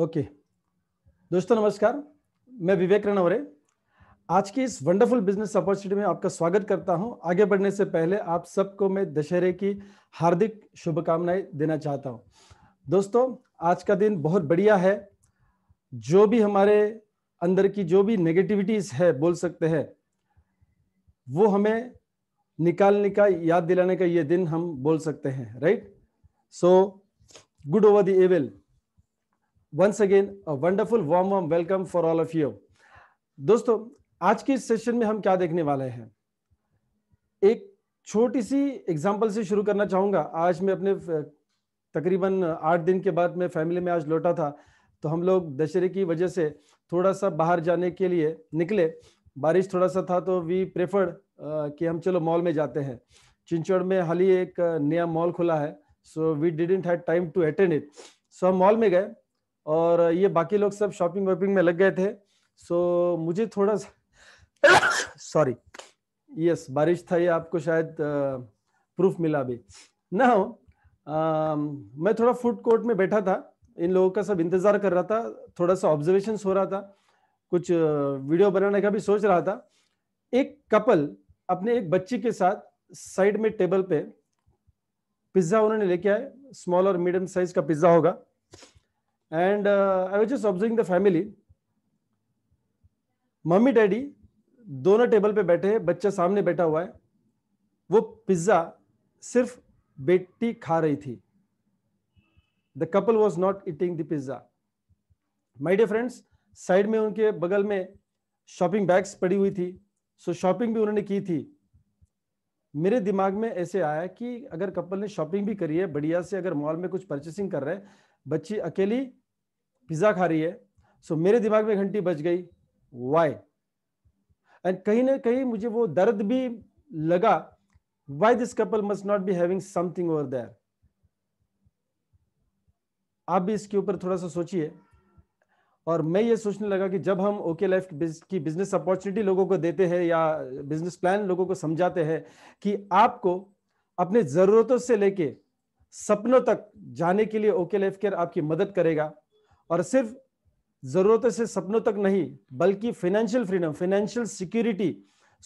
Okay दोस्तों नमस्कार मैं विवेक रणवरे आज की इस वंडरफुल बिजनेस अपॉर्चुनिटी में आपका स्वागत करता हूं आगे बढ़ने से पहले आप सबको मैं दशहरे की हार्दिक शुभकामनाएं देना चाहता हूं दोस्तों आज का दिन बहुत बढ़िया है जो भी हमारे अंदर की जो भी नेगेटिविटीज है बोल सकते हैं वो हमें निकालने का याद दिलाने का ये दिन हम बोल सकते हैं right so good over the एवेल once again wonderful warm warm welcome for all of you दोस्तों आज के इस सेशन में हम क्या देखने वाले हैं एक छोटी सी एग्जांपल से शुरू करना चाहूंगा आज मैं अपने तकरीबन आठ दिन के बाद मैं फैमिली में आज लौटा था तो हम लोग दशहरे की वजह से थोड़ा सा बाहर जाने के लिए निकले बारिश थोड़ा सा था तो वी प्रेफर्ड कि हम चलो मॉल में जाते हैं चिंचौड़ में हाल ही एक नया मॉल खुला है so we didn't had time to attend it so हम मॉल में गए और ये बाकी लोग सब शॉपिंग वॉपिंग में लग गए थे सो मुझे थोड़ा सॉरी यस बारिश था ये आपको शायद प्रूफ मिला भी ना हो मैं थोड़ा फूड कोर्ट में बैठा था इन लोगों का सब इंतजार कर रहा था थोड़ा सा ऑब्जर्वेशन हो रहा था कुछ वीडियो बनाने का भी सोच रहा था एक कपल अपने एक बच्ची के साथ साइड में टेबल पे पिज्जा उन्होंने लेके आए स्मॉल और मीडियम साइज का पिज्जा होगा and uh, I was just observing the family. Mummy daddy दोनों टेबल पे बैठे hai बच्चा सामने बैठा हुआ है वो पिज्ज़ा सिर्फ बेटी खा रही थी the couple was not eating the pizza my dear friends side में उनके बगल में शॉपिंग बैग्स पड़ी हुई थी सो शॉपिंग भी उन्होंने की थी मेरे दिमाग में ऐसे आया कि अगर कपल ने शॉपिंग भी करी है बढ़िया से अगर मॉल में कुछ परचेसिंग कर रहे हैं बच्ची अकेली पिज़्ज़ा खा रही है सो मेरे दिमाग में घंटी बज गई वाई एंड कहीं ना कहीं मुझे वो दर्द भी लगा why this couple must not be having something over there आप भी इसके ऊपर थोड़ा सा सोचिए और मैं ये सोचने लगा कि जब हम ओके लाइफ की बिजनेस अपॉर्चुनिटी लोगों को देते हैं या बिजनेस प्लान लोगों को समझाते हैं कि आपको अपने ज़रूरतों से लेके सपनों तक जाने के लिए ओके लाइफ केयर आपकी मदद करेगा और सिर्फ जरूरतों से सपनों तक नहीं बल्कि फाइनेंशियल फ्रीडम फाइनेंशियल सिक्योरिटी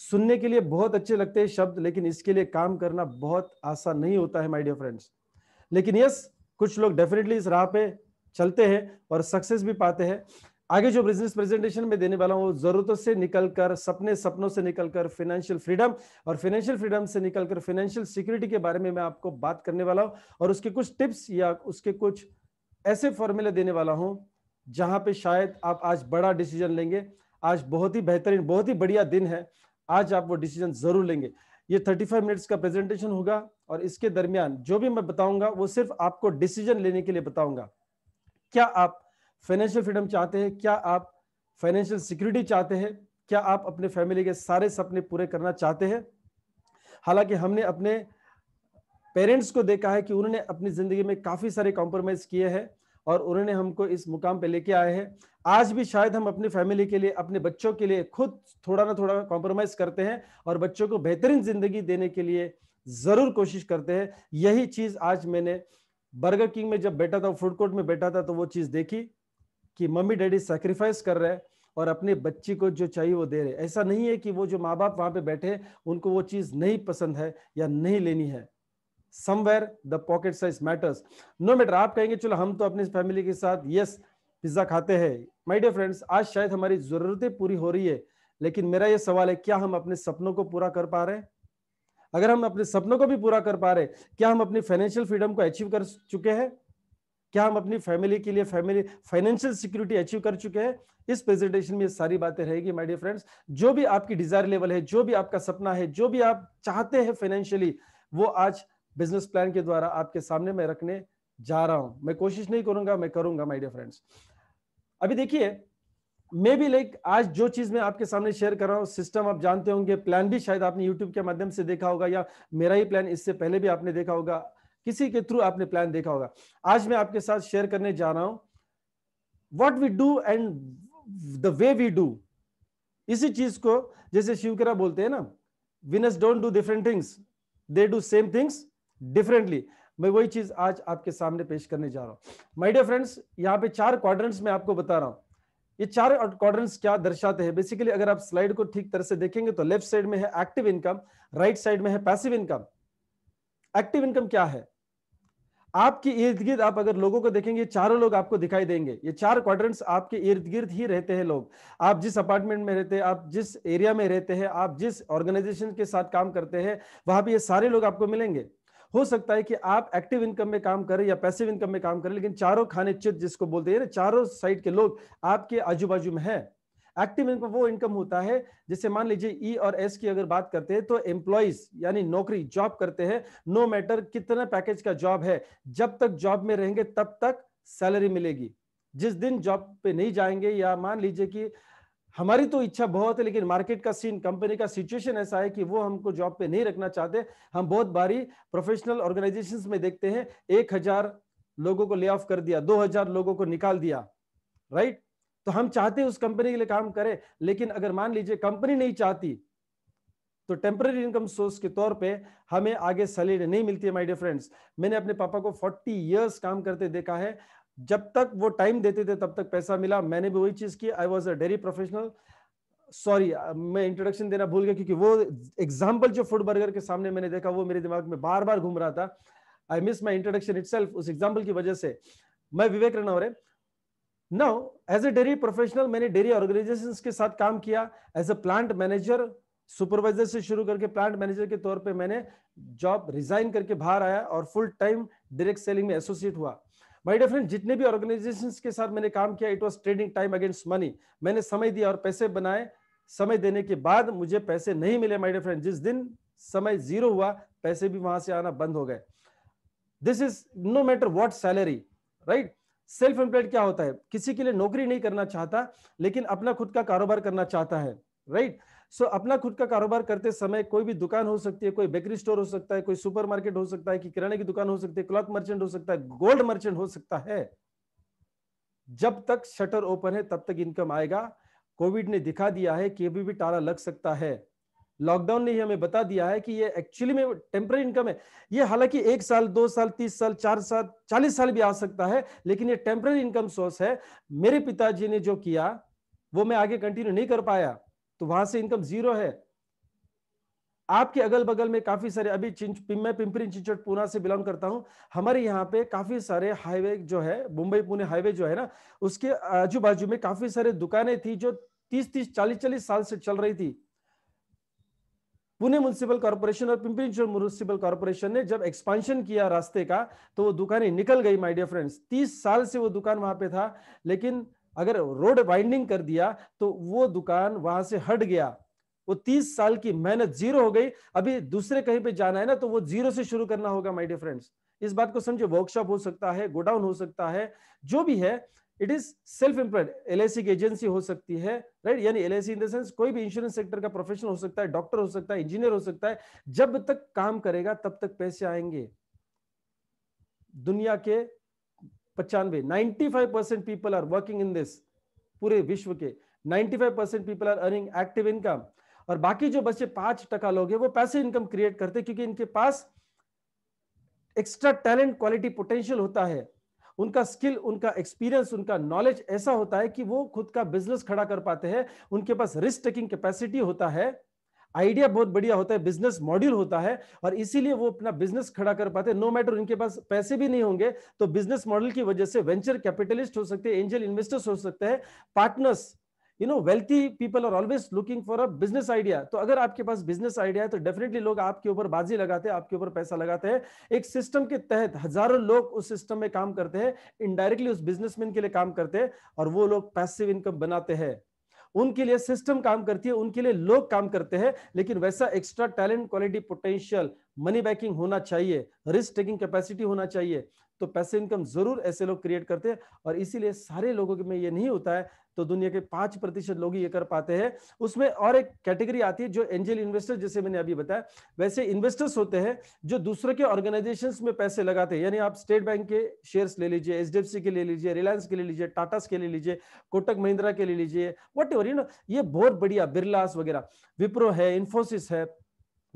सुनने के लिए बहुत अच्छे लगते हैं शब्द लेकिन इसके लिए काम करना बहुत आसान नहीं होता है माय डियर फ्रेंड्स लेकिन यस कुछ लोग डेफिनेटली इस राह पे चलते हैं और सक्सेस भी पाते हैं आगे जो बिजनेस प्रेजेंटेशन में देने वाला हूँ वो जरूरतों से निकलकर सपने सपनों से निकलकर फाइनेंशियल फ्रीडम और फाइनेंशियल फ्रीडम से निकलकर फाइनेंशियल सिक्योरिटी के बारे में मैं आपको बात करने वाला हूँ और उसके कुछ टिप्स या उसके कुछ ऐसे फॉर्मूले देने वाला हूं जहां पे शायद आप आज बड़ा डिसीजन लेंगे आज बहुत ही बेहतरीन बहुत ही बढ़िया दिन है आज आप वो डिसीजन जरूर लेंगे ये 35 मिनट्स का प्रेजेंटेशन होगा और इसके दरमियान जो भी मैं बताऊंगा वो सिर्फ आपको डिसीजन लेने के लिए बताऊंगा क्या आप फाइनेंशियल फ्रीडम चाहते हैं क्या आप फाइनेंशियल सिक्योरिटी चाहते हैं क्या आप अपने फैमिली के सारे सपने पूरे करना चाहते हैं हालांकि हमने अपने पेरेंट्स को देखा है कि उन्होंने अपनी ज़िंदगी में काफ़ी सारे कॉम्प्रोमाइज़ किए हैं और उन्होंने हमको इस मुकाम पे लेके आए हैं आज भी शायद हम अपनी फैमिली के लिए अपने बच्चों के लिए खुद थोड़ा ना थोड़ा कॉम्प्रोमाइज़ करते हैं और बच्चों को बेहतरीन ज़िंदगी देने के लिए ज़रूर कोशिश करते हैं यही चीज़ आज मैंने बर्गर किंग में जब बैठा था फूड कोर्ट में बैठा था तो वो चीज़ देखी कि मम्मी डैडी सेक्रीफाइस कर रहे हैं और अपने बच्ची को जो चाहिए वो दे रहे ऐसा नहीं है कि वो जो माँ बाप वहाँ पे बैठे उनको वो चीज़ नहीं पसंद है या नहीं लेनी है somewhere the pocket size matters no matter आप कहेंगे चलो हम तो अपनी फैमिली के साथ यस पिज्जा खाते हैं माई डियर फ्रेंड्स आज शायद हमारी जरूरतें पूरी हो रही है लेकिन मेरा ये सवाल है क्या हम अपने सपनों को पूरा कर पा रहे हैं अगर हम अपने सपनों को भी पूरा कर पा रहे क्या हम अपनी फाइनेंशियल फ्रीडम को अचीव कर चुके हैं क्या हम अपनी फैमिली के लिए फैमिली फाइनेंशियल सिक्योरिटी अचीव कर चुके हैं इस प्रेजेंटेशन में ये सारी बातें रहेगी माय डियर फ्रेंड्स जो भी आपकी डिजायर लेवल है जो भी आपका सपना है जो भी आप चाहते हैं फाइनेंशियली वो आज बिजनेस प्लान के द्वारा आपके सामने मैं रखने जा रहा हूं मैं कोशिश नहीं करूंगा मैं करूंगा माय डियर फ्रेंड्स अभी देखिए मे बी लाइक आज जो चीज मैं आपके सामने शेयर कर रहा हूँ सिस्टम आप जानते होंगे प्लान भी शायद आपने यूट्यूब के माध्यम से देखा होगा या मेरा ही प्लान इससे पहले भी आपने देखा होगा किसी के थ्रू आपने प्लान देखा होगा आज मैं आपके साथ शेयर करने जा रहा हूं what we do and the way we do इसी चीज को जैसे शिवकरा बोलते हैं ना winners don't do different things they do same things differently मैं वही चीज आज आपके सामने पेश करने जा रहा हूं माय डियर फ्रेंड्स यहां पे चार क्वाड्रेंट्स में आपको बता रहा हूं ये चार क्वाड्रेंट्स क्या दर्शाते हैं बेसिकली अगर आप स्लाइड को ठीक तरह से देखेंगे तो लेफ्ट साइड में है एक्टिव इनकम राइट साइड में है पैसिव इनकम एक्टिव इनकम क्या है आपकी इर्द गिर्द आप अगर लोगों को देखेंगे चारों लोग आपको दिखाई देंगे ये चार क्वाड्रेंट्स आपके इर्द गिर्द ही रहते हैं लोग आप जिस अपार्टमेंट में रहते हैं आप जिस एरिया में रहते हैं आप जिस ऑर्गेनाइजेशन के साथ काम करते हैं वहां पे ये सारे लोग आपको मिलेंगे हो सकता है कि आप एक्टिव इनकम में काम करें या पैसिव इनकम में काम करें लेकिन चारों खाने चित जिसको बोलते हैं चारों साइड के लोग आपके आजू बाजू में है एक्टिव इनकम वो इनकम होता है जैसे मान लीजिए ई e और एस की अगर बात करते हैं तो एम्प्लॉयज यानी नौकरी जॉब करते हैं नो मैटर कितना पैकेज का जॉब है जब तक जॉब में रहेंगे तब तक सैलरी मिलेगी जिस दिन जॉब पे नहीं जाएंगे या मान लीजिए कि हमारी तो इच्छा बहुत है लेकिन मार्केट का सीन कंपनी का सिचुएशन ऐसा है कि वो हमको जॉब पे नहीं रखना चाहते हम बहुत बारी प्रोफेशनल ऑर्गेनाइजेशन में देखते हैं एक हजार लोगों को ले ऑफ कर दिया दो हजार लोगों को निकाल दिया राइट तो हम चाहते हैं उस कंपनी के लिए काम करें लेकिन अगर मान लीजिए कंपनी नहीं चाहती तो टेम्पररी इनकम सोर्स के तौर पे हमें आगे सैलरी नहीं मिलती है माय डियर फ्रेंड्स मैंने अपने पापा को 40 इयर्स काम करते देखा है जब तक वो टाइम देते थे तब तक पैसा मिला मैंने भी वही चीज़ की I was a dairy professional sorry मैं इंट्रोडक्शन देना भूल गया क्योंकि वो एग्जाम्पल जो फूड बर्गर के सामने मैंने देखा वो मेरे दिमाग में बार बार घूम रहा था I miss my introduction it उस एग्जाम्पल की वजह से मैं विवेक और now as a dairy professional मैंने डेरी ऑर्गेनाइजेशन के साथ काम किया as a plant manager supervisor से शुरू करके प्लांट मैनेजर के तौर पे मैंने जॉब रिजाइन करके बाहर आया और फुल टाइम डायरेक्ट सेलिंग में एसोसिएट हुआ माय डियर फ्रेंड जितने भी ऑर्गेनाइजेशन के साथ मैंने काम किया it was trading time against money मैंने समय दिया और पैसे बनाए समय देने के बाद मुझे पैसे नहीं मिले माय डियर फ्रेंड जिस दिन समय जीरो हुआ पैसे भी वहां से आना बंद हो गए this is no matter what salary right self employed क्या होता है किसी के लिए नौकरी नहीं करना चाहता लेकिन अपना खुद का कारोबार करना चाहता है राइट right? सो अपना खुद का कारोबार करते समय कोई भी दुकान हो सकती है कोई बेकरी स्टोर हो सकता है कोई सुपरमार्केट हो सकता है कि किराने की दुकान हो सकती है क्लॉथ मर्चेंट हो सकता है गोल्ड मर्चेंट हो सकता है जब तक शटर ओपन है तब तक इनकम आएगा कोविड ने दिखा दिया है कि अभी भी टारा लग सकता है लॉकडाउन ने ही हमें बता दिया है कि ये एक्चुअली में टेम्पररी इनकम है ये हालांकि एक साल दो साल तीस साल चार साल चालीस साल भी आ सकता है लेकिन ये टेम्पररी इनकम सोर्स है मेरे पिताजी ने जो किया वो मैं आगे कंटिन्यू नहीं कर पाया तो वहां से इनकम जीरो है आपके अगल बगल में काफी सारे अभी चिंच मैं पिंपरी चिंचोट पूना से बिलोंग करता हूं हमारे यहाँ पे काफी सारे हाईवे जो है मुंबई पुणे हाईवे जो है ना उसके आजू बाजू में काफी सारे दुकानें थी जो तीस तीस चालीस चालीस साल से चल रही थी पुणे म्यूनसिपल कॉर्पोरेशन और पिंपरी चिंचोट म्यूनसिपल कॉर्पोरेशन ने जब एक्सपांशन किया रास्ते का तो वो दुकानें निकल गई माय डियर फ्रेंड्स तीस साल से वो दुकान वहां पे था लेकिन अगर रोड वाइंडिंग कर दिया तो वो दुकान वहां से हट गया वो तीस साल की मेहनत जीरो हो गई अभी दूसरे कहीं पे जाना है ना तो वो जीरो से शुरू करना होगा माय डियर फ्रेंड्स इस बात को समझे वर्कशॉप हो सकता है गोडाउन हो सकता है जो भी है it is self employed L की एजेंसी हो सकती है राइट यानी एल इन द सेंस कोई भी इंश्योरेंस सेक्टर का प्रोफेशन हो सकता है डॉक्टर हो सकता है इंजीनियर हो सकता है जब तक काम करेगा तब तक पैसे आएंगे दुनिया के पचानवे five percent people are working in this पूरे विश्व के five percent people are earning active income और बाकी जो बचे पांच टका लोग हैं वो पैसे इनकम क्रिएट करते हैं क्योंकि इनके पास एक्स्ट्रा टैलेंट क्वालिटी पोटेंशियल होता है उनका स्किल उनका एक्सपीरियंस उनका नॉलेज ऐसा होता है कि वो खुद का बिजनेस खड़ा कर पाते हैं उनके पास रिस्क टेकिंग कैपेसिटी होता है आइडिया बहुत बढ़िया होता है बिजनेस मॉड्यूल होता है और इसीलिए वो अपना बिजनेस खड़ा कर पाते हैं नो मैटर उनके पास पैसे भी नहीं होंगे तो बिजनेस मॉडल की वजह से वेंचर कैपिटलिस्ट हो सकते हैं एंजल इन्वेस्टर्स हो सकते हैं partners you know wealthy people are always looking for a business idea तो अगर आपके पास बिजनेस आइडिया है तो डेफिनेटली लोग आपके ऊपर बाजी लगाते हैं आपके ऊपर पैसा लगाते हैं एक सिस्टम के तहत हजारों लोग उस सिस्टम में काम करते हैं इनडायरेक्टली उस बिजनेसमैन के लिए काम करते हैं और वो लोग पैसिव इनकम बनाते हैं उनके लिए सिस्टम काम करती है उनके लिए लोग काम करते हैं लेकिन वैसा extra talent quality potential money backing होना चाहिए रिस्क टेकिंग कैपेसिटी होना चाहिए तो पैसे इनकम जरूर ऐसे लोग क्रिएट करते हैं और इसीलिए सारे लोगों के में ये नहीं होता है तो दुनिया के पांच प्रतिशत लोग ये कर पाते हैं उसमें और एक कैटेगरी आती है जो एंजल इन्वेस्टर जैसे मैंने अभी बताया वैसे इन्वेस्टर्स होते हैं जो दूसरे के ऑर्गेनाइजेशन में पैसे लगाते हैं यानी आप स्टेट बैंक के शेयर्स ले लीजिए एच के ले लीजिए रिलायंस के ले लीजिए टाटास के ले लीजिए कोटक महिंद्रा के ले लीजिए वट एवर यू नो ये बहुत बढ़िया बिरलास वगैरह विप्रो है इन्फोसिस है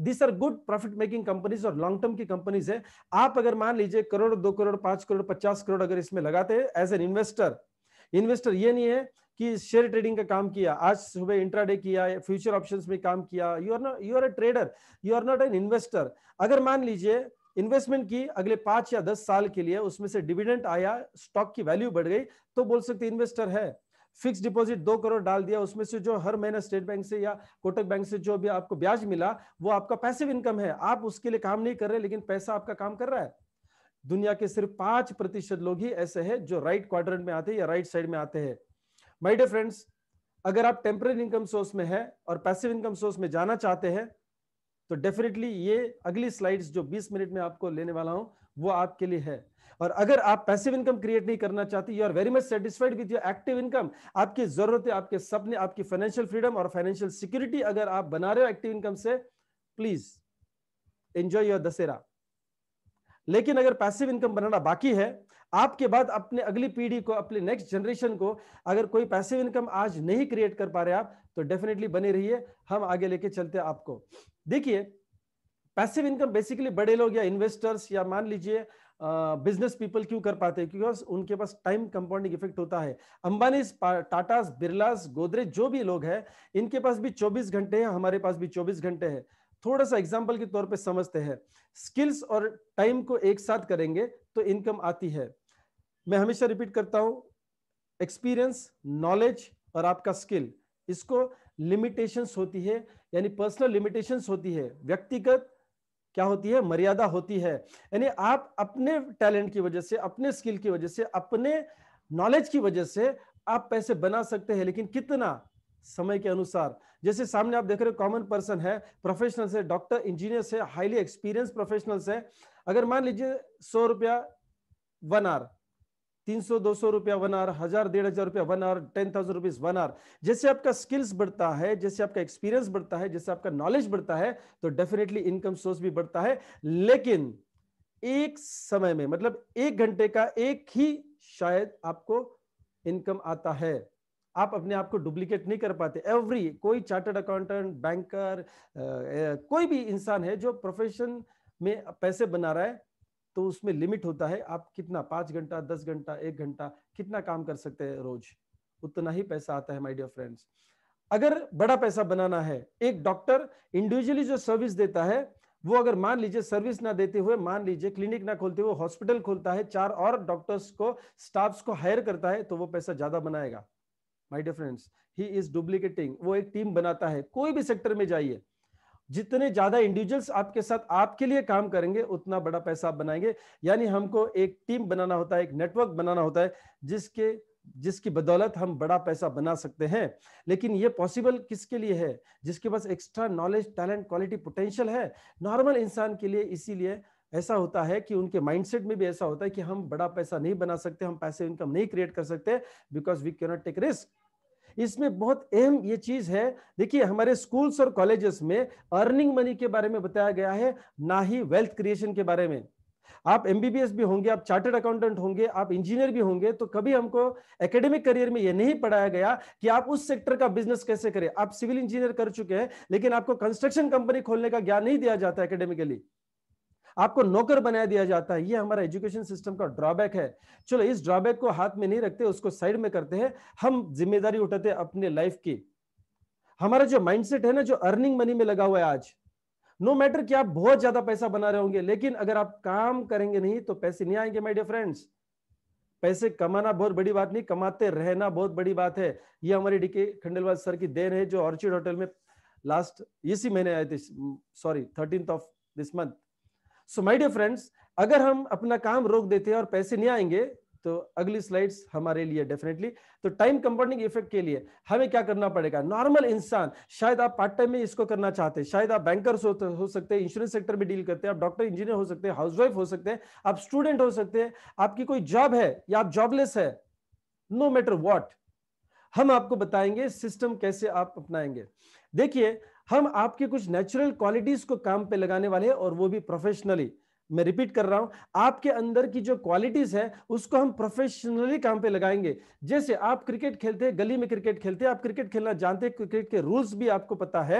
this are good profit making companies और लॉन्ग टर्म की कंपनीज है आप अगर मान लीजिए करोड़ दो करोड़ पांच करोड़ पचास करोड़ अगर इसमें लगाते हैं एज एन इन्वेस्टर इन्वेस्टर ये नहीं है कि शेयर ट्रेडिंग का काम किया आज सुबह इंट्राडे किया फ्यूचर ऑप्शंस में काम किया you are not you are a trader you are not an investor अगर मान लीजिए इन्वेस्टमेंट की अगले पांच या दस साल के लिए उसमें से डिविडेंट आया स्टॉक की वैल्यू बढ़ गई तो बोल सकते इन्वेस्टर है फिक्स डिपॉजिट दो करोड़ डाल दिया उसमें से जो हर महीने स्टेट बैंक से या कोटक बैंक से जो भी आपको ब्याज मिला वो आपका पैसिव इनकम है आप उसके लिए काम नहीं कर रहे लेकिन पैसा आपका काम कर रहा है दुनिया के सिर्फ पांच प्रतिशत लोग ही ऐसे हैं जो राइट क्वार्टर में आते हैं या राइट साइड में आते हैं माय डियर फ्रेंड्स अगर आप टेम्पररी इनकम सोर्स में है और पैसिव इनकम सोर्स में जाना चाहते हैं तो डेफिनेटली ये अगली स्लाइड्स जो 20 मिनट में आपको लेने वाला हूं वो आपके लिए है और अगर आप पैसिव इनकम क्रिएट नहीं करना चाहते you are very much satisfied with your active income आपकी जरूरतें आपके सपने आपकी फाइनेंशियल फ्रीडम और फाइनेंशियल सिक्योरिटी अगर आप बना रहे हो एक्टिव इनकम से प्लीज एंजॉय योर दशहरा लेकिन अगर पैसिव इनकम बनाना बाकी है आपके बाद अपने अगली पीढ़ी को अपने नेक्स्ट जनरेशन को अगर कोई पैसिव इनकम आज नहीं क्रिएट कर पा रहे आप तो डेफिनेटली बने रहिए हम आगे लेके चलते हैं आपको देखिए पैसिव इनकम बेसिकली बड़े लोग या इन्वेस्टर्स या मान लीजिए बिजनेस पीपल क्यों कर पाते हैं क्योंकि उनके पास टाइम कंपाउंडिंग इफेक्ट होता है अंबानी टाटास बिरलास गोदरेज जो भी लोग हैं इनके पास भी 24 घंटे हैं हमारे पास भी 24 घंटे हैं थोड़ा सा एग्जाम्पल के तौर पे समझते हैं स्किल्स और टाइम को एक साथ करेंगे तो इनकम आती है मैं हमेशा रिपीट करता हूं एक्सपीरियंस नॉलेज और आपका स्किल इसको लिमिटेशंस होती है यानी पर्सनल लिमिटेशंस होती है व्यक्तिगत क्या होती है मर्यादा होती है यानी आप अपने टैलेंट की वजह से अपने स्किल की वजह से अपने नॉलेज की वजह से आप पैसे बना सकते हैं लेकिन कितना समय के अनुसार जैसे सामने आप देख रहे हो कॉमन पर्सन है प्रोफेशनल से डॉक्टर इंजीनियर से हाईली एक्सपीरियंस प्रोफेशनल से अगर मान लीजिए सौ रुपया वन आर तीन सौ दो सौ रुपया वन आर हजार डेढ़ हजार रुपया one or ten thousand rupees one or जैसे आपका स्किल्स बढ़ता है जैसे आपका एक्सपीरियंस बढ़ता है जैसे आपका नॉलेज बढ़ता है तो डेफिनेटली इनकम सोर्स भी बढ़ता है लेकिन एक समय में मतलब एक घंटे का एक ही शायद आपको इनकम आता है आप अपने आप को डुप्लीकेट नहीं कर पाते एवरी कोई चार्टर्ड अकाउंटेंट बैंकर कोई भी इंसान है जो प्रोफेशन में पैसे बना रहा है तो उसमें लिमिट होता है आप कितना पाँच घंटा दस घंटा एक घंटा कितना काम कर सकते हैं रोज उतना ही पैसा आता है माय डियर फ्रेंड्स अगर बड़ा पैसा बनाना है एक डॉक्टर इंडिविजुअली जो सर्विस देता है वो अगर मान लीजिए सर्विस ना देते हुए मान लीजिए क्लिनिक ना खोलते हुए हॉस्पिटल खोलता है चार और डॉक्टर्स को स्टाफ्स को हायर करता है तो वो पैसा ज्यादा बनाएगा my dear friends he is duplicating वो एक टीम बनाता है कोई भी सेक्टर में जाइए जितने ज्यादा इंडिविजुअल्स आपके साथ आपके लिए काम करेंगे उतना बड़ा पैसा आप बनाएंगे यानी हमको एक टीम बनाना होता है एक नेटवर्क बनाना होता है जिसके जिसकी बदौलत हम बड़ा पैसा बना सकते हैं लेकिन ये पॉसिबल किसके लिए है जिसके पास extra knowledge talent quality potential है नॉर्मल इंसान के लिए इसीलिए ऐसा होता है कि उनके माइंडसेट में भी ऐसा होता है कि हम बड़ा पैसा नहीं बना सकते हम पैसे इनकम नहीं क्रिएट कर सकते because we cannot take risk इसमें बहुत अहम ये चीज है देखिए हमारे स्कूल्स और कॉलेजेस में अर्निंग मनी के बारे में बताया गया है ना ही वेल्थ क्रिएशन के बारे में आप एमबीबीएस भी होंगे आप चार्टर्ड अकाउंटेंट होंगे आप इंजीनियर भी होंगे तो कभी हमको एकेडमिक करियर में यह नहीं पढ़ाया गया कि आप उस सेक्टर का बिजनेस कैसे करें आप सिविल इंजीनियर कर चुके हैं लेकिन आपको कंस्ट्रक्शन कंपनी खोलने का ज्ञान नहीं दिया जाता एकेडमिकली आपको नौकर बनाया दिया जाता है ये हमारा एजुकेशन सिस्टम का ड्रॉबैक है चलो इस ड्रॉबैक को हाथ में नहीं रखते उसको साइड में करते हैं हम जिम्मेदारी उठाते हैं अपने लाइफ की हमारा जो माइंडसेट है ना जो अर्निंग मनी में लगा हुआ है आज नो no मैटर कि आप बहुत ज्यादा पैसा बना रहे होंगे लेकिन अगर आप काम करेंगे नहीं तो पैसे नहीं आएंगे माय डियर फ्रेंड्स पैसे कमाना बहुत बड़ी बात नहीं कमाते रहना बहुत बड़ी बात है ये हमारे डीके खंडेलवाल सर की देन है जो ऑर्चिड होटल में लास्ट इसी महीने आए थे sorry thirteenth of this month so my dear friends अगर हम अपना काम रोक देते हैं और पैसे नहीं आएंगे तो अगली स्लाइड्स हमारे लिए डेफिनेटली तो टाइम कंपाउंडिंग इफेक्ट के लिए हमें क्या करना पड़ेगा नॉर्मल इंसान शायद आप पार्ट टाइम में इसको करना चाहते हैं शायद आप बैंकर्स हो, तो, हो सकते हैं इंश्योरेंस सेक्टर में डील करते हैं आप डॉक्टर इंजीनियर हो सकते हैं हाउसवाइफ हो सकते हैं आप स्टूडेंट हो सकते हैं आपकी कोई जॉब है या आप जॉबलेस है नो मैटर वॉट हम आपको बताएंगे सिस्टम कैसे आप अपनाएंगे देखिए हम आपकी कुछ नेचुरल क्वालिटीज को काम पे लगाने वाले हैं और वो भी प्रोफेशनली मैं रिपीट कर रहा हूं आपके अंदर की जो क्वालिटीज है उसको हम प्रोफेशनली काम पे लगाएंगे जैसे आप क्रिकेट खेलते हैं गली में क्रिकेट खेलते हैं आप क्रिकेट खेलना जानते हैं क्रिकेट के रूल्स भी आपको पता है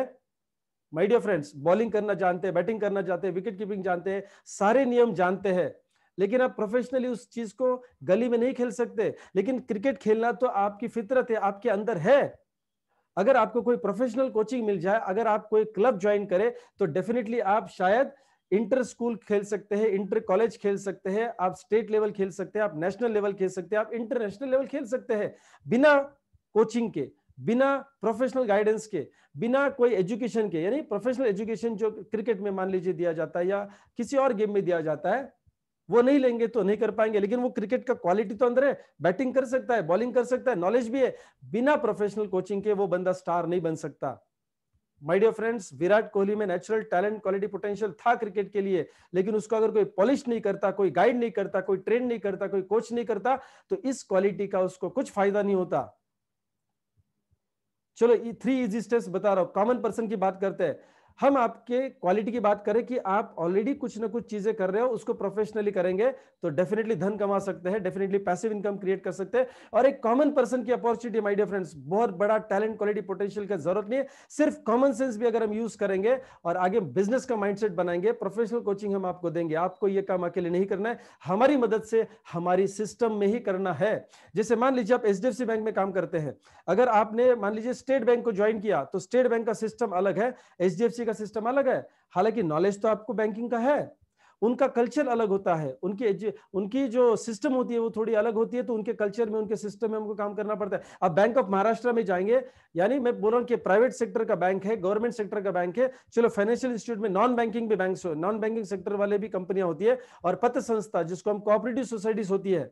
माय डियर फ्रेंड्स बॉलिंग करना जानते हैं बैटिंग करना जानते हैं विकेट कीपिंग जानते हैं सारे नियम जानते हैं लेकिन आप प्रोफेशनली उस चीज को गली में नहीं खेल सकते लेकिन क्रिकेट खेलना तो आपकी फितरत है आपके अंदर है अगर आपको कोई प्रोफेशनल कोचिंग मिल जाए अगर आप कोई क्लब ज्वाइन करें तो डेफिनेटली आप शायद इंटर स्कूल खेल सकते हैं इंटर कॉलेज खेल सकते हैं आप स्टेट लेवल खेल सकते हैं आप नेशनल लेवल खेल सकते हैं आप इंटरनेशनल लेवल खेल सकते हैं बिना कोचिंग के बिना प्रोफेशनल गाइडेंस के बिना कोई एजुकेशन के यानी प्रोफेशनल एजुकेशन जो क्रिकेट में मान लीजिए दिया जाता है या किसी और गेम में दिया जाता है वो नहीं लेंगे तो नहीं कर पाएंगे लेकिन वो क्रिकेट का क्वालिटी तो अंदर है बैटिंग कर सकता है बॉलिंग कर सकता है नॉलेज भी है बिना प्रोफेशनल कोचिंग के वो बंदा स्टार नहीं बन सकता my dear friends Virat Kohli में नेचुरल टैलेंट क्वालिटी पोटेंशियल था क्रिकेट के लिए लेकिन उसको अगर कोई पॉलिश नहीं करता कोई गाइड नहीं करता कोई ट्रेन नहीं करता कोई कोच नहीं करता तो इस क्वालिटी का उसको कुछ फायदा नहीं होता चलो थ्री इजी स्टेप्स बता रहा हूं कॉमन पर्सन की बात करते हैं हम आपके क्वालिटी की बात करें कि आप ऑलरेडी कुछ ना कुछ चीजें कर रहे हो उसको प्रोफेशनली करेंगे तो डेफिनेटली धन कमा सकते हैं डेफिनेटली पैसिव इनकम क्रिएट कर सकते हैं और एक कॉमन पर्सन की अपॉर्चुनिटी माय डियर फ्रेंड्स बहुत बड़ा टैलेंट क्वालिटी पोटेंशियल का जरूरत नहीं है सिर्फ कॉमन सेंस भी अगर हम यूज करेंगे और आगे बिजनेस का माइंडसेट बनाएंगे प्रोफेशनल कोचिंग हम आपको देंगे आपको ये काम अकेले नहीं करना है हमारी मदद से हमारी सिस्टम में ही करना है जैसे मान लीजिए आप एच बैंक में काम करते हैं अगर आपने मान लीजिए स्टेट बैंक को ज्वाइन किया तो स्टेट बैंक का सिस्टम अलग है एच का सिस्टम अलग है हालांकि नॉलेज तो आपको बैंकिंग का है उनका कल्चर अलग होता है उनकी उनकी जो सिस्टम होती है वो थोड़ी अलग होती है तो उनके कल्चर में उनके सिस्टम में उनको काम करना पड़ता है अब बैंक ऑफ महाराष्ट्र में जाएंगे यानी मैं बोल रहा हूँ कि प्राइवेट सेक्टर का बैंक है गवर्नमेंट सेक्टर का बैंक है चलो फाइनेंशियल इंस्टीट्यूट में नॉन बैंकिंग भी बैंक नॉन बैंकिंग सेक्टर वाले भी कंपनियां होती है और पत्र संस्था जिसको हम कोऑपरेटिव सोसाइटीज होती है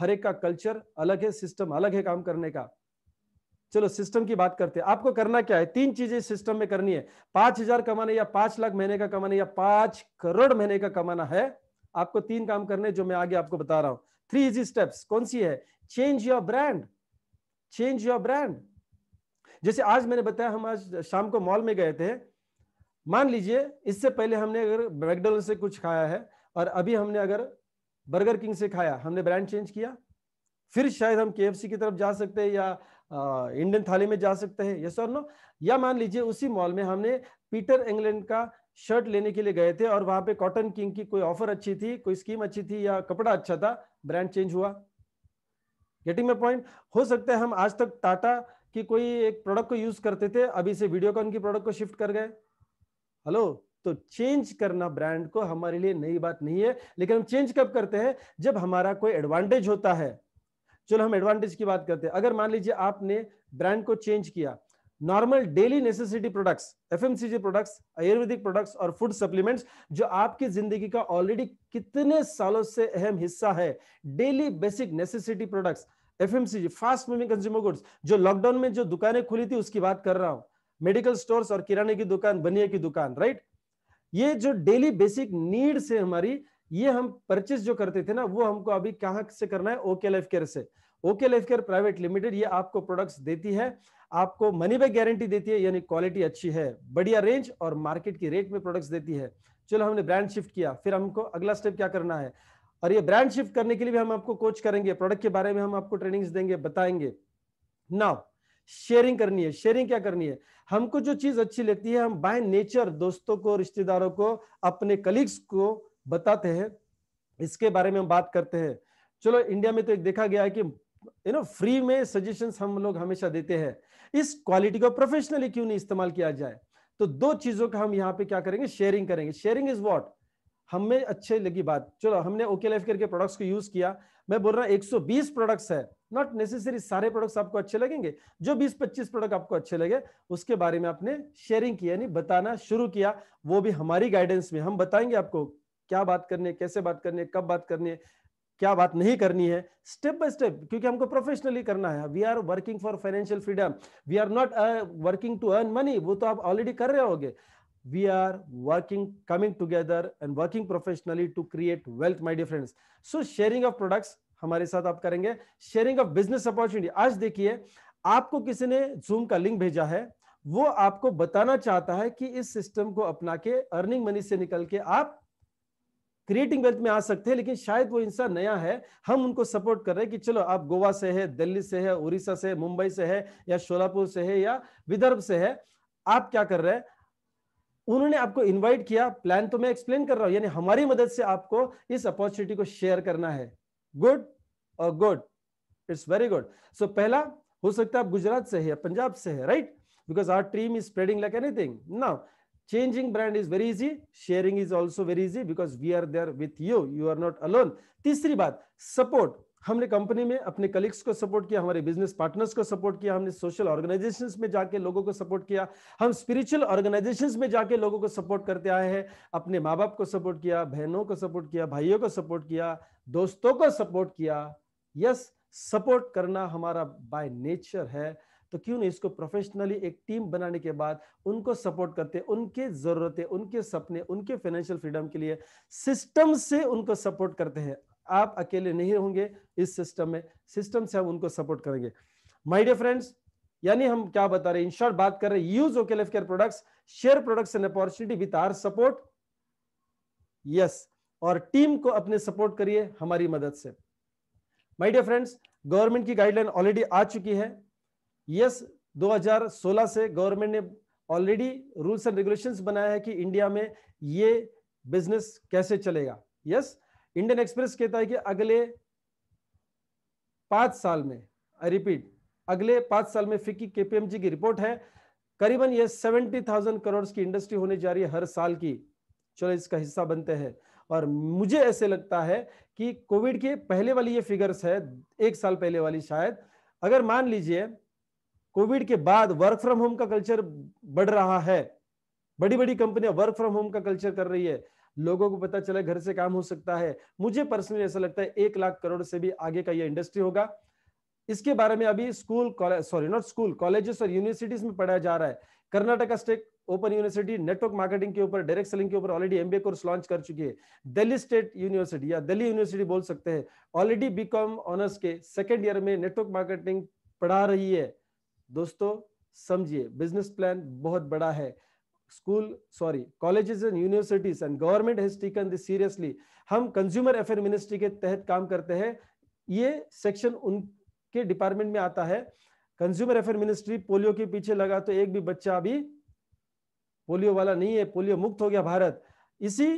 हर एक का कल्चर अलग है सिस्टम अलग है काम करने का चलो सिस्टम की बात करते हैं आपको करना क्या है तीन चीजें सिस्टम में करनी है पांच हजार कमाना या पांच लाख महीने का कमाना या पांच करोड़ महीने का कमाना है आपको तीन काम करने जो मैं आगे आपको बता रहा हूं थ्री इजी स्टेप्स कौन सी है change your brand change your brand जैसे आज मैंने बताया हम आज शाम को मॉल में गए थे मान लीजिए इससे पहले हमने अगर मैकडोनल्ड से कुछ खाया है और अभी हमने अगर बर्गर किंग से खाया हमने ब्रांड चेंज किया फिर शायद हम के की तरफ जा सकते हैं या इंडियन थाली में जा सकते हैं यस और नो या मान लीजिए उसी मॉल में हमने पीटर इंग्लैंड का शर्ट लेने के लिए गए थे और वहां पे कॉटन किंग की कोई ऑफर अच्छी थी कोई स्कीम अच्छी थी या कपड़ा अच्छा था ब्रांड चेंज हुआ गेटिंग में पॉइंट हो सकता है हम आज तक टाटा की कोई एक प्रोडक्ट को यूज करते थे अभी से वीडियोकॉन की प्रोडक्ट को शिफ्ट कर गए हेलो तो चेंज करना ब्रांड को हमारे लिए नई बात नहीं है लेकिन हम चेंज कब करते हैं जब हमारा कोई एडवांटेज होता है चलो हम एडवांटेज की बात करते हैं अगर मान लीजिए आपने ब्रांड को चेंज किया normal daily necessity products FMCG products Ayurvedic products और फूड सप्लीमेंट्स जो आपकी जिंदगी का ऑलरेडी कितने सालों से अहम हिस्सा है daily basic necessity products FMCG fast moving consumer goods जो लॉकडाउन में जो दुकानें खुली थी उसकी बात कर रहा हूं मेडिकल स्टोर्स और किराने की दुकान बनिया की दुकान राइट ये जो डेली बेसिक नीड्स है हमारी ये हम परचेज जो करते थे ना वो हमको अभी कहां से करना है ओके लाइफ केयर से OK life Care private limited ये आपको प्रोडक्ट्स देती है आपको मनी बैक गारंटी देती है यानी क्वालिटी अच्छी है बढ़िया रेंज और मार्केट की रेट में प्रोडक्ट्स देती है चलो हमने ब्रांड शिफ्ट किया फिर हमको अगला स्टेप क्या करना है और ये ब्रांड शिफ्ट करने के लिए भी हम आपको कोच करेंगे प्रोडक्ट के बारे में हम आपको ट्रेनिंग्स देंगे बताएंगे ना शेयरिंग करनी है शेयरिंग क्या करनी है हमको जो चीज अच्छी लगती है हम बाय नेचर दोस्तों को रिश्तेदारों को अपने कलीग्स को बताते हैं इसके बारे में हम बात करते हैं चलो इंडिया में तो एक देखा गया है कि यू नो फ्री में सजेशन हम लोग हमेशा देते हैं इस क्वालिटी को प्रोफेशनली क्यों नहीं इस्तेमाल किया जाए तो दो चीजों का हम यहाँ पे क्या करेंगे शेयरिंग करेंगे शेयरिंग इज वॉट हमें अच्छे लगी बात चलो हमने ओके लाइफ करके प्रोडक्ट्स को यूज किया मैं बोल रहा हूँ 120 प्रोडक्ट्स है नॉट नेसेसरी सारे प्रोडक्ट्स आपको अच्छे लगेंगे जो 20-25 प्रोडक्ट आपको अच्छे लगे उसके बारे में आपने शेयरिंग किया यानी बताना शुरू किया वो भी हमारी गाइडेंस में हम बताएंगे आपको क्या बात करनी है कैसे बात करनी है कब बात करनी है क्या बात नहीं करनी है स्टेप बाय स्टेप क्योंकि हमको प्रोफेशनली करना है we are working for financial freedom we are not working to earn money वो तो आप ऑलरेडी कर रहे होगे we are working coming together and working professionally to create wealth my dear so sharing of products हमारे साथ आप करेंगे शेयरिंग ऑफ बिजनेस अपॉर्चुनिटी आज देखिए आपको किसी ने जूम का लिंक भेजा है वो आपको बताना चाहता है कि इस सिस्टम को अपना के अर्निंग मनी से निकल के आप क्रिएटिंग वेल्थ में आ सकते हैं लेकिन शायद वो इंसान नया है हम उनको सपोर्ट कर रहे हैं कि चलो आप गोवा से है दिल्ली से है उड़ीसा से मुंबई से है या शोलापुर से है या विदर्भ से है आप क्या कर रहे हैं उन्होंने आपको इनवाइट किया प्लान तो मैं एक्सप्लेन कर रहा हूं यानी हमारी मदद से आपको इस अपॉर्चुनिटी को शेयर करना है गुड और good it's very good so पहला हो सकता है आप गुजरात से है या पंजाब से है right because our team is spreading like anything now changing brand is very easy sharing is also very easy because we are there with you you are not alone तीसरी बात support हमने कंपनी में अपने colleagues को support किया हमारे business partners को support किया हमने सोशल ऑर्गेनाइजेशंस में जाके लोगों को सपोर्ट किया हम स्पिरिचुअल ऑर्गेनाइजेशंस में जाके लोगों को सपोर्ट करते आए हैं अपने माँ बाप को सपोर्ट किया बहनों को सपोर्ट किया भाइयों को सपोर्ट किया दोस्तों को सपोर्ट किया यस सपोर्ट करना हमारा बाय नेचर है तो क्यों नहीं इसको प्रोफेशनली एक टीम बनाने के बाद उनको सपोर्ट करते उनके ज़रूरतें उनके सपने उनके फाइनेंशियल फ्रीडम के लिए सिस्टम से उनको सपोर्ट करते हैं आप अकेले नहीं होंगे इस सिस्टम में सिस्टम से हम उनको सपोर्ट करेंगे माय डियर फ्रेंड्स यानी हम क्या बता रहे हैं इन शॉर्ट बात कर रहे हैं use OK life Care products share products and opportunity with our support yes और टीम को अपने सपोर्ट करिए हमारी मदद से माय डियर फ्रेंड्स गवर्नमेंट की गाइडलाइन ऑलरेडी आ चुकी है यस 2016 से गवर्नमेंट ने ऑलरेडी रूल्स एंड रेगुलेशंस बनाया है कि इंडिया में ये बिजनेस कैसे चलेगा यस इंडियन एक्सप्रेस कहता है कि अगले पांच साल में आई रिपीट अगले पांच साल में फिक्की केपीएमजी की रिपोर्ट है करीबन ये सेवेंटी थाउजेंड करोड़ की इंडस्ट्री होने जा रही है हर साल की चलो इसका हिस्सा बनते हैं और मुझे ऐसे लगता है कि कोविड के पहले वाली ये फिगर्स है एक साल पहले वाली शायद अगर मान लीजिए कोविड के बाद वर्क फ्रॉम होम का कल्चर बढ़ रहा है बड़ी बड़ी कंपनियां वर्क फ्रॉम होम का कल्चर कर रही है लोगों को पता चला घर से काम हो सकता है मुझे पर्सनली ऐसा लगता है एक लाख करोड़ से भी आगे का ये इंडस्ट्री होगा इसके बारे में अभी school sorry not school colleges और यूनिवर्सिटीज में पढ़ाया जा रहा है Karnataka state open university network marketing के ऊपर डायरेक्ट सेलिंग के ऊपर ऑलरेडी एमबीए कोर्स लॉन्च कर चुकी है दिल्ली स्टेट यूनिवर्सिटी या दिल्ली यूनिवर्सिटी बोल सकते हैं ऑलरेडी बीकॉम ऑनर्स के सेकेंड ईयर में नेटवर्क मार्केटिंग पढ़ा रही है दोस्तों समझिए बिजनेस प्लान बहुत बड़ा है school sorry colleges and universities and government has taken this seriously हम कंज्यूमर अफेयर मिनिस्ट्री के तहत काम करते हैं ये सेक्शन उनके डिपार्टमेंट में आता है कंज्यूमर अफेयर मिनिस्ट्री पोलियो के पीछे लगा तो एक भी बच्चा अभी पोलियो वाला नहीं है पोलियो मुक्त हो गया भारत इसी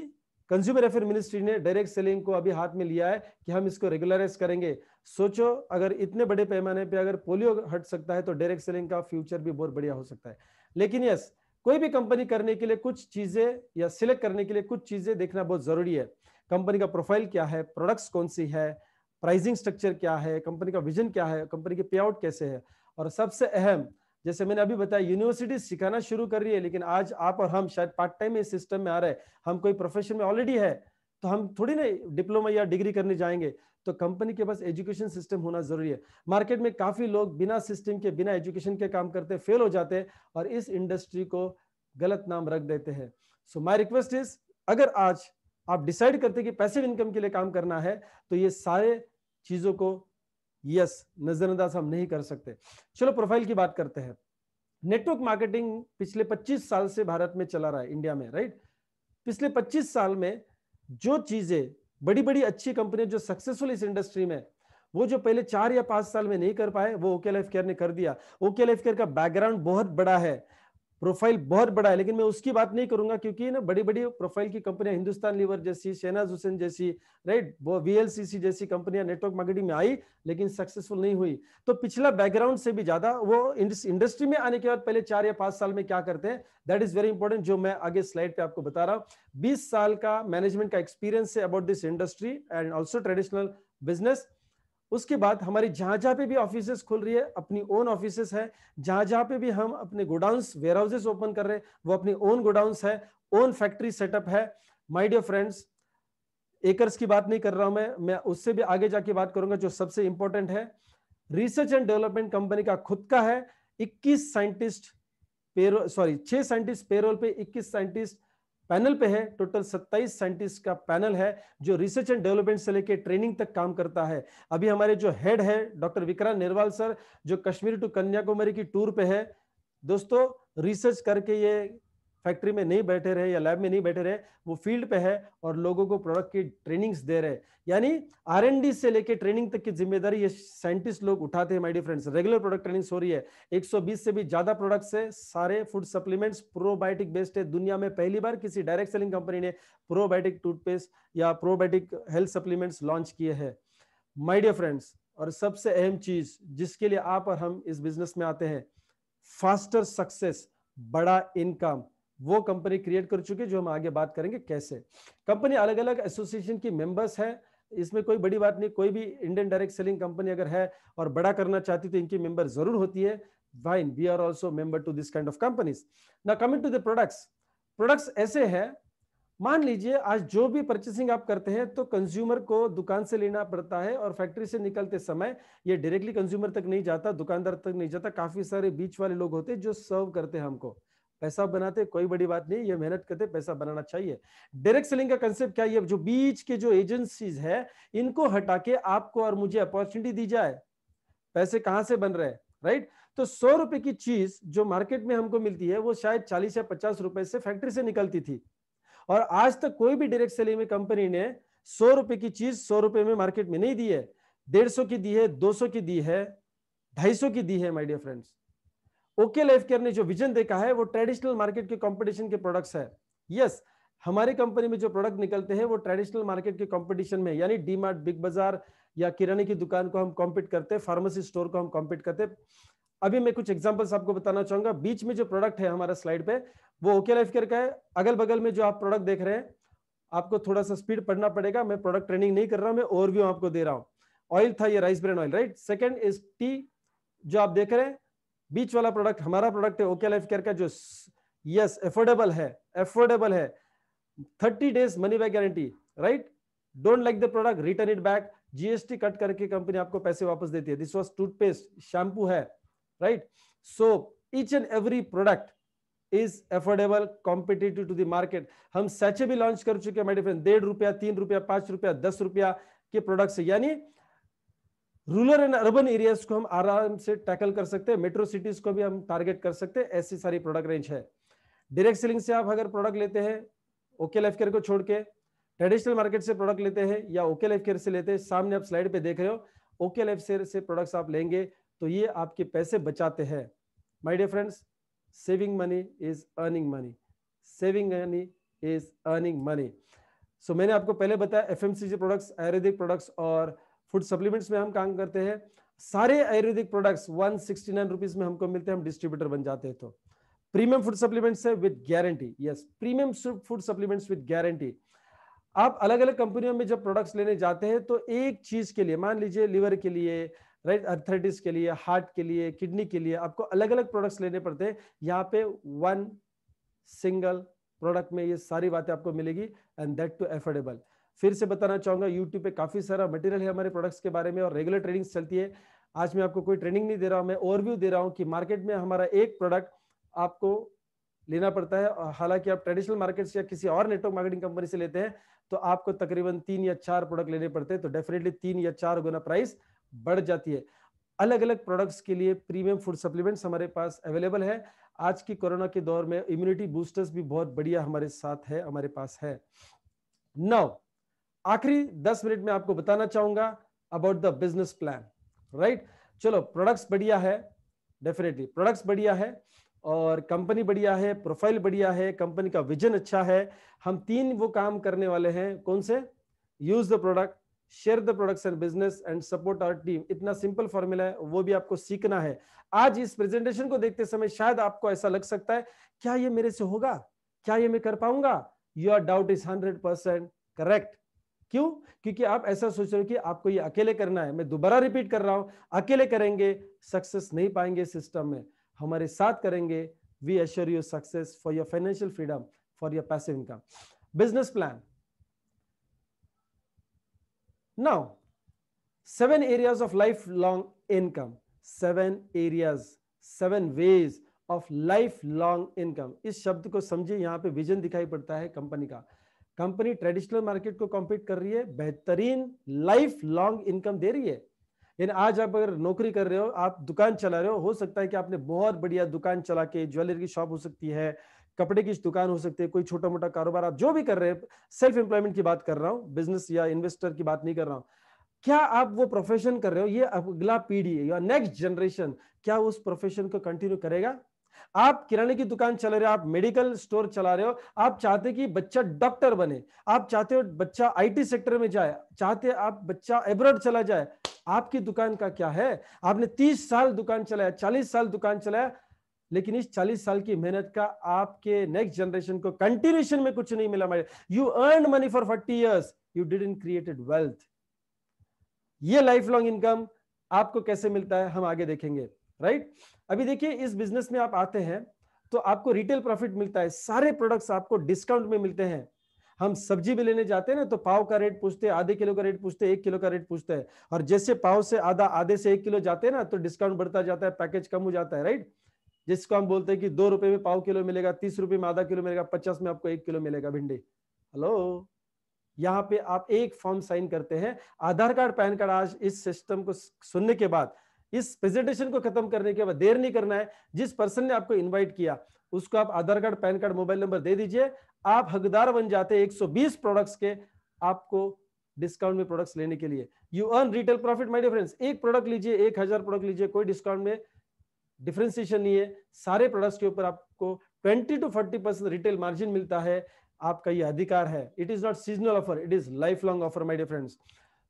कंज्यूमर अफेयर मिनिस्ट्री ने डायरेक्ट सेलिंग को अभी हाथ में लिया है कि हम इसको रेगुलराइज करेंगे सोचो अगर इतने बड़े पैमाने पे अगर पोलियो हट सकता है तो डायरेक्ट सेलिंग का फ्यूचर भी बहुत बढ़िया हो सकता है लेकिन यस कोई भी कंपनी करने के लिए कुछ चीजें या सिलेक्ट करने के लिए कुछ चीजें देखना बहुत जरूरी है कंपनी का प्रोफाइल क्या है प्रोडक्ट्स कौन सी है प्राइसिंग स्ट्रक्चर क्या है कंपनी का विजन क्या है कंपनी के पे आउट कैसे है और सबसे अहम जैसे मैंने अभी बताया यूनिवर्सिटी सिखाना शुरू कर रही है लेकिन आज आप और हम शायद पार्ट टाइम इस सिस्टम में आ रहे हैं हम कोई प्रोफेशन में ऑलरेडी है तो हम थोड़ी ना डिप्लोमा या डिग्री करने जाएंगे तो कंपनी के पास एजुकेशन सिस्टम होना जरूरी है मार्केट में काफी लोग बिना सिस्टम के बिना एजुकेशन के काम करते फेल हो जाते हैं और इस इंडस्ट्री को गलत नाम रख देते हैं सो माई रिक्वेस्ट इज अगर आज आप डिसाइड करते कि पैसिव इनकम के लिए काम करना है तो ये सारे चीजों को यस नजरअंदाज हम नहीं कर सकते चलो प्रोफाइल की बात करते हैं नेटवर्क मार्केटिंग पिछले 25 साल से भारत में चला रहा है इंडिया में राइट पिछले 25 साल में जो चीजें बड़ी बड़ी अच्छी कंपनियां जो सक्सेसफुल इस इंडस्ट्री में वो जो पहले चार या पांच साल में नहीं कर पाए वो ओके लाइफ केयर ने कर दिया ओके लाइफ केयर का बैकग्राउंड बहुत बड़ा है प्रोफाइल बहुत बड़ा है लेकिन मैं उसकी बात नहीं करूंगा क्योंकि ना बड़ी बड़ी प्रोफाइल की कंपनियां हिंदुस्तान लीवर जैसी शहनाज हुसैन जैसी राइट वीएलसीसी जैसी कंपनियां नेटवर्क मार्केटिंग में आई लेकिन सक्सेसफुल नहीं हुई तो पिछला बैकग्राउंड से भी ज्यादा वो इंडस्ट्री में आने के बाद पहले चार या पांच साल में क्या करते हैं दैट इज वेरी इंपॉर्टेंट जो मैं आगे स्लाइड पे आपको बता रहा हूँ बीस साल का मैनेजमेंट का एक्सपीरियंस है about this industry and also traditional business उसके बाद हमारे जहां जहां पे भी ऑफिस खुल रही है अपनी ओन ऑफिस है जहां जहां पे भी हम अपने गोडाउन वेयर हाउसेस ओपन कर रहे हैं वो अपने ओन गोडाउन है ओन फैक्ट्री सेटअप है माई डियर फ्रेंड्स एकर्स की बात नहीं कर रहा हूं मैं मैं उससे भी आगे जाके बात करूंगा जो सबसे इंपॉर्टेंट है रिसर्च एंड डेवलपमेंट कंपनी का खुद का है 21 scientist payroll sorry 6 scientist payroll पे 21 साइंटिस्ट पैनल पे है टोटल 27 साइंटिस्ट का पैनल है जो रिसर्च एंड डेवलपमेंट से लेकर ट्रेनिंग तक काम करता है अभी हमारे जो हेड है डॉक्टर विक्रांत नेरवाल सर जो कश्मीर टू कन्याकुमारी की टूर पे है दोस्तों रिसर्च करके ये फैक्ट्री में नहीं बैठे रहे या लैब में नहीं बैठे रहे वो फील्ड पे है और लोगों को प्रोडक्ट की ट्रेनिंग्स दे रहे यानी आर से लेके ट्रेनिंग तक की जिम्मेदारी ये साइंटिस्ट लोग उठाते हैं my dear friends regular product training हो रही है 120 से भी ज्यादा प्रोडक्ट्स है सारे फूड सप्लीमेंट्स प्रोबायोटिक बेस्ड है दुनिया में पहली बार किसी डायरेक्ट सेलिंग कंपनी ने प्रोबायोटिक टूथपेस्ट या प्रोबायोटिक हेल्थ सप्लीमेंट्स लॉन्च किए हैं माय डियर फ्रेंड्स और सबसे अहम चीज जिसके लिए आप और हम इस बिजनेस में आते हैं फास्टर सक्सेस बड़ा इनकम वो कंपनी क्रिएट कर चुकी है जो हम आगे बात करेंगे कैसे कंपनी अलग अलग एसोसिएशन की मेंबर्स है इसमें कोई बड़ी बात नहीं कोई भी इंडियन डायरेक्ट सेलिंग कंपनी अगर है और बड़ा करना चाहती तो इनकी मेंबर जरूर होती है fine we are also member to this kind of companies ना coming to the products products ऐसे है मान लीजिए आज जो भी परचेसिंग आप करते हैं तो कंज्यूमर को दुकान से लेना पड़ता है और फैक्ट्री से निकलते समय ये डायरेक्टली कंज्यूमर तक नहीं जाता दुकानदार तक नहीं जाता काफी सारे बीच वाले लोग होते हैं जो सर्व करते हैं हमको पैसा बनाते कोई बड़ी बात नहीं ये मेहनत करते पैसा बनाना चाहिए डायरेक्ट सेलिंग का कंसेप्ट क्या है जो बीच के जो एजेंसीज है इनको हटा के आपको और मुझे अपॉर्चुनिटी दी जाए पैसे कहां से बन रहे राइट तो सौ रुपए की चीज जो मार्केट में हमको मिलती है वो शायद चालीस या पचास रुपए से फैक्ट्री से निकलती थी और आज तक कोई भी डायरेक्ट सेलिंग में कंपनी ने सौ रुपए की चीज सौ रुपए में मार्केट में नहीं दी है डेढ़ सौ की दी है दो सौ की दी है ढाई सौ की दी है my dear friends okay life care ने जो विजन देखा है वो ट्रेडिशनल मार्केट के कंपटीशन के प्रोडक्ट्स है यस yes, हमारी कंपनी में जो प्रोडक्ट निकलते हैं वो ट्रेडिशनल मार्केट के कंपटीशन में यानी डी बिग बाजार या किराने की दुकान को हम कॉम्पीट करते हैं फार्मेसी स्टोर को हम कॉम्पीट करते अभी मैं कुछ एग्जाम्पल्स आपको बताना चाहूंगा बीच में जो प्रोडक्ट है हमारा स्लाइड पे वो ओके लाइफ केयर का है अगल बगल में जो आप प्रोडक्ट देख रहे हैं आपको थोड़ा सा स्पीड पढ़ना पड़ेगा मैं प्रोडक्ट ट्रेनिंग नहीं कर रहा हूं मैं ओवरव्यू आपको दे रहा हूँ ऑयल था ये rice bran oil right second is tea जो आप देख रहे हैं बीच वाला प्रोडक्ट हमारा प्रोडक्ट है ओके लाइफ केयर का जो यस एफोर्डेबल है एफोर्डेबल है thirty days money back guarantee right don't like the product return it back GST cut करके कंपनी आपको पैसे वापस देती है दिस वॉज टूथपेस्ट शैम्पू है right so each and every product is affordable competitive to the market हम sachet भी launch कर चुके हैं माई डेढ़ रुपया तीन रुपया पांच रुपया दस रुपया के प्रोडक्ट यानी रूरल एंड अर्बन एरियाज को हम आराम से टैकल कर सकते हैं मेट्रो सिटीज को भी हम टारगेट कर सकते हैं ऐसी सारी प्रोडक्ट रेंज है डायरेक्ट सेलिंग से आप अगर प्रोडक्ट लेते हैं ओके लाइफ केयर को छोड़ के ट्रेडिशनल मार्केट से प्रोडक्ट लेते हैं या ओके लाइफ केयर से लेते हैं सामने आप स्लाइड पे देख रहे हो ओके लाइफ केयर से प्रोडक्ट्स आप लेंगे तो ये आपके पैसे बचाते हैं my dear friends saving money is earning money saving money is earning money so मैंने आपको पहले बताया एफ प्रोडक्ट्स आयुर्वेदिक प्रोडक्ट्स और फूड सप्लीमेंट्स में हम काम करते हैं सारे Ayurvedic products one sixty nine rupees में हमको मिलते हैं हम डिस्ट्रीब्यूटर बन जाते हैं तो प्रीमियम फूड सप्लीमेंट्स है with guarantee yes premium food supplements with guarantee आप अलग अलग कंपनियों में जब प्रोडक्ट्स लेने जाते हैं तो एक चीज के लिए मान लीजिए लिवर के लिए राइट अर्थराइटिस के लिए हार्ट के लिए किडनी के लिए आपको अलग अलग प्रोडक्ट्स लेने पड़ते हैं यहाँ पे वन सिंगल प्रोडक्ट में ये सारी बातें आपको मिलेगी एंड दैट टू एफोर्डेबल फिर से बताना चाहूंगा यूट्यूब पे काफ़ी सारा मटेरियल है हमारे प्रोडक्ट्स के बारे में और रेगुलर ट्रेनिंग चलती है आज मैं आपको कोई ट्रेनिंग नहीं दे रहा हूँ मैं ओवरव्यू दे रहा हूँ कि मार्केट में हमारा एक प्रोडक्ट आपको लेना पड़ता है हालांकि आप ट्रेडिशनल मार्केट्स या किसी और नेटवर्क मार्केटिंग कंपनी से लेते हैं तो आपको तकरीबन तीन या चार प्रोडक्ट लेने पड़ते हैं तो डेफिनेटली तीन या चार गुना प्राइस बढ़ जाती है अलग अलग प्रोडक्ट्स के लिए प्रीमियम फूड सप्लीमेंट्स हमारे पास अवेलेबल है आज की कोरोना के दौर में इम्यूनिटी बूस्टर्स भी बहुत बढ़िया हमारे साथ है हमारे पास है नौ आखिरी दस मिनट में आपको बताना चाहूंगा about the business plan right चलो प्रोडक्ट्स बढ़िया है डेफिनेटली प्रोडक्ट्स बढ़िया है और कंपनी बढ़िया है प्रोफाइल बढ़िया है कंपनी का विजन अच्छा है हम तीन वो काम करने वाले हैं कौन से use the product share the products and business and support our team इतना सिंपल फॉर्मूला है वो भी आपको सीखना है आज इस प्रेजेंटेशन को देखते समय शायद आपको ऐसा लग सकता है क्या ये मेरे से होगा क्या ये मैं कर पाऊंगा your doubt is hundred percent correct क्यों क्योंकि आप ऐसा सोच रहे हो कि आपको ये अकेले करना है मैं दोबारा रिपीट कर रहा हूं अकेले करेंगे सक्सेस नहीं पाएंगे सिस्टम में हमारे साथ करेंगे we assure you success for your financial freedom for your passive income business plan now of life long income seven seven seven ways of life long income इस शब्द को समझिए यहां पे विजन दिखाई पड़ता है कंपनी का कंपनी ट्रेडिशनल मार्केट को कॉम्पीट कर रही है बेहतरीन लाइफ लॉन्ग इनकम दे रही है यानी आज आप अगर नौकरी कर रहे हो आप दुकान चला रहे हो हो सकता है कि आपने बहुत बढ़िया दुकान चला के ज्वेलरी की शॉप हो सकती है कपड़े की दुकान हो सकती है कोई छोटा मोटा कारोबार आप जो भी कर रहे हैं सेल्फ एम्प्लॉयमेंट की बात कर रहा हूँ बिजनेस या इन्वेस्टर की बात नहीं कर रहा हूँ क्या आप वो प्रोफेशन कर रहे हो ये अगला पीढ़ी या नेक्स्ट जनरेशन क्या उस प्रोफेशन को कंटिन्यू करेगा आप किराने की दुकान चला रहे हो आप मेडिकल स्टोर चला रहे हो आप चाहते कि बच्चा डॉक्टर बने आप चाहते हो बच्चा आईटी सेक्टर में जाए चाहते आप बच्चा एब्रॉड चला जाए आपकी दुकान का क्या है आपने तीस साल दुकान चलाया चालीस साल दुकान चलाया लेकिन इस 40 साल की मेहनत का आपके नेक्स्ट जनरेशन को कंटिन्यूशन में कुछ नहीं मिला you earn money for forty years you did in created wealth ये लाइफ लॉन्ग इनकम आपको कैसे मिलता है हम आगे देखेंगे राइट अभी देखिए इस बिजनेस में आप आते हैं तो आपको रिटेल प्रॉफिट मिलता है सारे प्रोडक्ट्स आपको डिस्काउंट में मिलते हैं हम सब्जी भी लेने जाते हैं ना तो पाव का रेट पूछते हैं आधे किलो का रेट पूछते हैं एक किलो का रेट पूछते हैं और जैसे पाव से आधा आधे से एक किलो जाते हैं ना तो डिस्काउंट बढ़ता जाता है पैकेज कम हो जाता है राइट जिसको हम बोलते हैं कि दो रुपए में पाव किलो मिलेगा तीस रुपए में आधा किलो मिलेगा पचास में आपको एक किलो मिलेगा भिंडी हेलो यहाँ पे आप एक फॉर्म साइन करते हैं आधार कार्ड पैन कार्ड आज इस सिस्टम को सुनने के बाद इस प्रेजेंटेशन को खत्म करने के बाद देर नहीं करना है जिस पर्सन ने आपको इनवाइट किया उसको आप Aadhaar card PAN card mobile number दे दीजिए आप हकदार बन जाते हैं 120 प्रोडक्ट्स के आपको डिस्काउंट में प्रोडक्ट्स लेने के लिए you earn retail profit my difference एक प्रोडक्ट लीजिए एक हजार प्रोडक्ट लीजिए कोई डिस्काउंट में डिफ्रेंसिएशन नहीं है सारे प्रोडक्ट्स के ऊपर आपको twenty to forty percent retail margin मिलता है आपका यह अधिकार है it is not seasonal offer it is life long offer my difference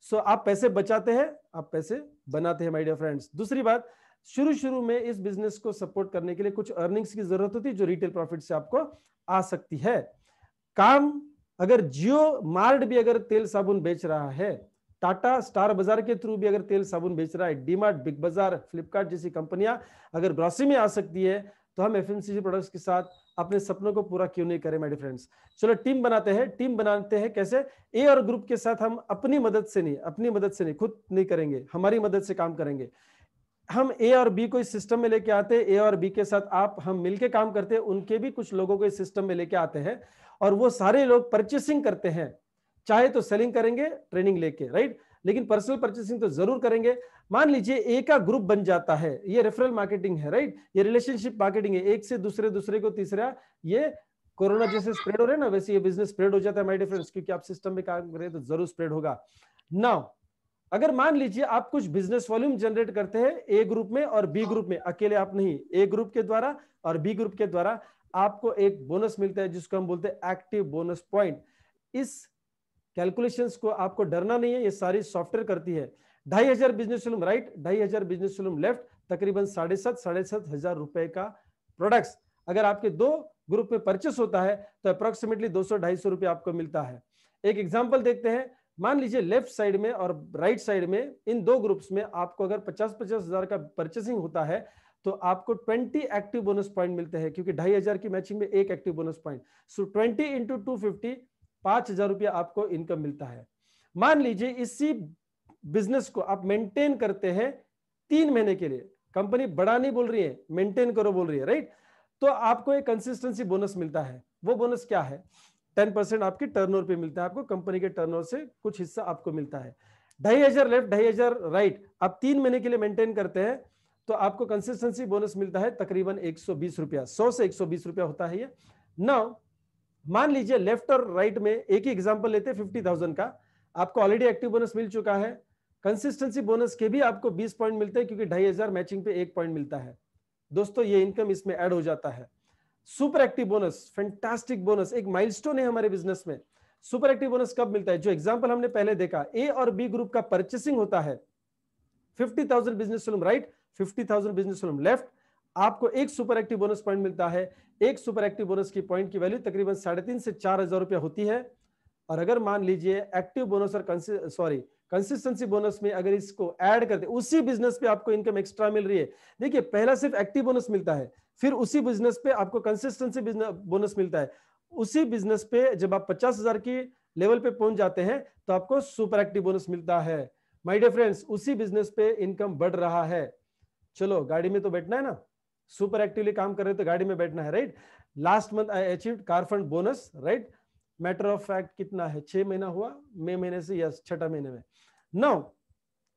so so, आप पैसे बचाते हैं आप पैसे बनाते हैं माय डियर फ्रेंड्स दूसरी बात शुरू शुरू में इस बिजनेस को सपोर्ट करने के लिए कुछ अर्निंग्स की जरूरत होती है जो रिटेल प्रॉफिट से आपको आ सकती है काम अगर जियो मार्ट भी अगर तेल साबुन बेच रहा है टाटा स्टार बाजार के थ्रू भी अगर तेल साबुन बेच रहा है डीमार्ट बिग बाजार फ्लिपकार्ट जैसी कंपनियां अगर ग्रॉसरी में आ सकती है तो हम एफ प्रोडक्ट्स के साथ अपने सपनों को पूरा क्यों नहीं करें मेरे फ्रेंड्स चलो टीम बनाते हैं टीम बनाते हैं कैसे ए और ग्रुप के साथ हम अपनी मदद से नहीं अपनी मदद से नहीं खुद नहीं करेंगे हमारी मदद से काम करेंगे हम ए और बी को इस सिस्टम में लेके आते हैं ए और बी के साथ आप हम मिलके काम करते हैं उनके भी कुछ लोगों को इस सिस्टम में लेके आते हैं और वो सारे लोग परचेसिंग करते हैं चाहे तो सेलिंग करेंगे ट्रेनिंग लेके राइट लेकिन पर्सनल परचेसिंग तो जरूर करेंगे मान लीजिए ए का ग्रुप बन जाता है ये रेफरल मार्केटिंग है राइट ये रिलेशनशिप मार्केटिंग है एक से दूसरे दूसरे को तीसरा ये कोरोना जैसे स्प्रेड हो रहे ना वैसे ये बिजनेस स्प्रेड हो जाता है माई डिफरेंस क्योंकि आप सिस्टम में काम कर रहे हैं तो जरूर स्प्रेड होगा नाउ अगर मान लीजिए आप कुछ बिजनेस वॉल्यूम जनरेट करते हैं ए ग्रुप में और बी ग्रुप में अकेले आप नहीं ए ग्रुप के द्वारा और बी ग्रुप के द्वारा आपको एक बोनस मिलता है जिसको हम बोलते हैं एक्टिव बोनस पॉइंट इस कैलकुलेशन को आपको डरना नहीं है ये सारी सॉफ्टवेयर करती है ढाई हजार बिजनेस वॉल्यूम राइट ढाई हजार बिजनेस वॉल्यूम लेफ्ट तकरीबन साढ़े सात साढ़े सात हजार रुपए का प्रोडक्ट्स अगर आपके दो ग्रुप में परचेस होता है तो अप्रोक्सीमेटली दो सौ ढाई सौ रुपये आपको मिलता है एक एग्जाम्पल देखते हैं मान लीजिए लेफ्ट साइड में और राइट साइड में इन दो ग्रुप्स में आपको अगर पचास पचास हजार का परचेसिंग होता है तो आपको 20 एक्टिव बोनस पॉइंट मिलते हैं क्योंकि ढाई हजार की मैचिंग में एक active bonus point so 20 into two fifty पांच हजार रुपया आपको इनकम मिलता है मान लीजिए इसी बिजनेस को आप मेंटेन करते हैं तीन महीने के लिए कंपनी बड़ा नहीं बोल रही है मेंटेन करो बोल रही है राइट तो आपको एक कंसिस्टेंसी बोनस मिलता है वो बोनस क्या है टेन परसेंट आपकी टर्नओवर पे मिलता है आपको कंपनी के टर्न से कुछ हिस्सा आपको मिलता है ढाई हजार लेफ्ट ढाई हजार राइट आप तीन महीने के लिए मेंटेन करते हैं तो आपको कंसिस्टेंसी बोनस मिलता है तकरीबन एक सौ बीस रुपया सौ से एक सौ बीस रुपया होता है ये नाउ मान लीजिए लेफ्ट और राइट में एक ही एग्जाम्पल लेते हैं फिफ्टी थाउजेंड का आपको ऑलरेडी एक्टिव बोनस मिल चुका है कंसिस्टेंसी बोनस के भी आपको बीस पॉइंट मिलते हैं क्योंकि ढाई हजार मैचिंग पे एक पॉइंट मिलता है दोस्तों ये इनकम इसमें ऐड हो जाता है super active bonus fantastic bonus एक माइल है हमारे बिजनेस में सुपर एक्टिव बोनस कब मिलता है जो एग्जाम्पल हमने पहले देखा ए और बी ग्रुप का परचेसिंग होता है fifty thousand business right fifty thousand business left आपको एक सुपर एक्टिव बोनस पॉइंट मिलता है एक सुपर एक्टिव बोनस की पॉइंट की वैल्यू तकरीबन साढ़े तीन से चार हजार रुपया होती है और अगर मान लीजिए एक्टिव बोनस और सॉरी कंसिस्टेंसी बोनस में अगर इसको ऐड करते उसी बिजनेस पे आपको इनकम एक्स्ट्रा मिल रही है देखिए पहला सिर्फ एक्टिव बोनस मिलता है फिर उसी बिजनेस पे आपको कंसिस्टेंसी बोनस मिलता है उसी बिजनेस पे जब आप पचास हजार की लेवल पे पहुंच जाते हैं तो आपको सुपर एक्टिव बोनस मिलता है माय डियर फ्रेंड्स उसी बिजनेस पे इनकम बढ़ रहा है चलो गाड़ी में तो बैठना है ना सुपर एक्टिवली काम कर रहे हो तो गाड़ी में बैठना है right last month I achieve car fund bonus right matter of fact कितना है छह महीना हुआ मई महीने से यस छठा महीने में नौ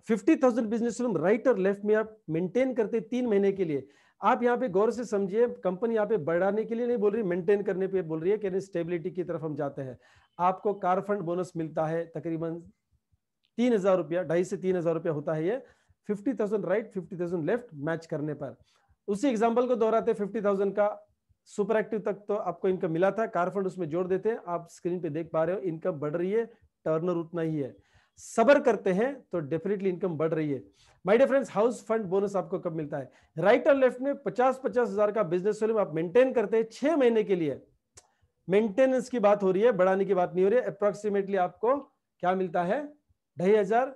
फिफ्टी थाउजेंड बिजनेस रूम राइट और लेफ्ट में आप मेंटेन करते तीन महीने के लिए आप यहाँ पे गौर से समझिए कंपनी यहाँ पे बढ़ाने के लिए नहीं बोल रही मेंटेन करने पे बोल रही है कि स्टेबिलिटी की तरफ हम जाते हैं आपको कार फंड बोनस मिलता है तकरीबन तीन हजार रुपया ढाई से तीन हजार रुपया होता है ये fifty thousand right fifty thousand left match करने पर उसी एग्जाम्पल को दोहराते फिफ्टी थाउजेंड का सुपर एक्टिव तक तो आपको इनकम मिला था कार फंड उसमें जोड़ देते हैं आप स्क्रीन पे देख पा रहे हो इनकम बढ़ रही है टर्नर उतना ही है सबर करते हैं तो डेफिनेटली इनकम बढ़ रही है my dear friends house fund bonus आपको कब मिलता है राइट और लेफ्ट में पचास पचास हजार का बिजनेस वॉल्यूम आप मेंटेन करते हैं छह महीने के लिए मेंटेनेंस की बात हो रही है बढ़ाने की बात नहीं हो रही है अप्रोक्सीमेटली आपको क्या मिलता है ढाई हजार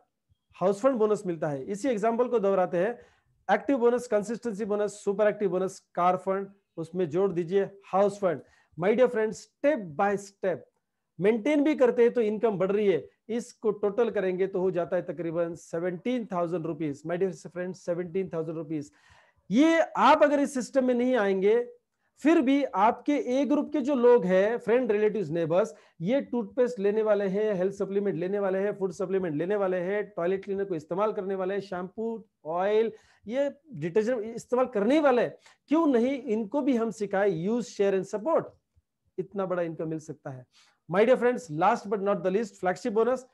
हाउस फंड बोनस मिलता है इसी एग्जाम्पल को दोहराते हैं active bonus consistency bonus super active bonus car fund उसमें जोड़ दीजिए house fund my dear friends step by step maintain भी करते हैं तो इनकम बढ़ रही है इसको टोटल करेंगे तो हो जाता है तकरीबन seventeen thousand rupees my dear friend seventeen thousand rupees ये आप अगर इस सिस्टम में नहीं आएंगे फिर भी आपके ए ग्रुप के जो लोग हैं फ्रेंड रिलेटिव नेबर्स ये टूथपेस्ट लेने वाले हैं हेल्थ सप्लीमेंट लेने वाले हैं फूड सप्लीमेंट लेने वाले हैं टॉयलेट क्लीनर को इस्तेमाल करने वाले हैं शैम्पू ऑयल ये डिटर्जेंट इस्तेमाल करने वाले हैं क्यों नहीं इनको भी हम सिखाए यूज शेयर एंड सपोर्ट इतना बड़ा इनका मिल सकता है my dear friends last but not the least flagship bonus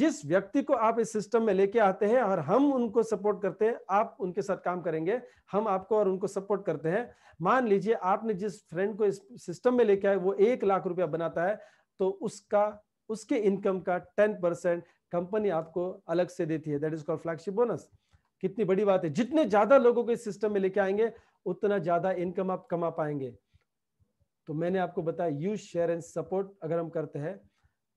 जिस व्यक्ति को आप इस सिस्टम में लेके आते हैं और हम उनको सपोर्ट करते हैं आप उनके साथ काम करेंगे हम आपको और उनको सपोर्ट करते हैं मान लीजिए आपने जिस फ्रेंड को इस सिस्टम में लेके आए वो एक लाख रुपया बनाता है तो उसका उसके इनकम का टेन परसेंट कंपनी आपको अलग से देती है that is called flagship bonus कितनी बड़ी बात है जितने ज्यादा लोगों को इस सिस्टम में लेके आएंगे उतना ज्यादा इनकम आप कमा पाएंगे तो मैंने आपको बताया यू शेयर एंड सपोर्ट अगर हम करते हैं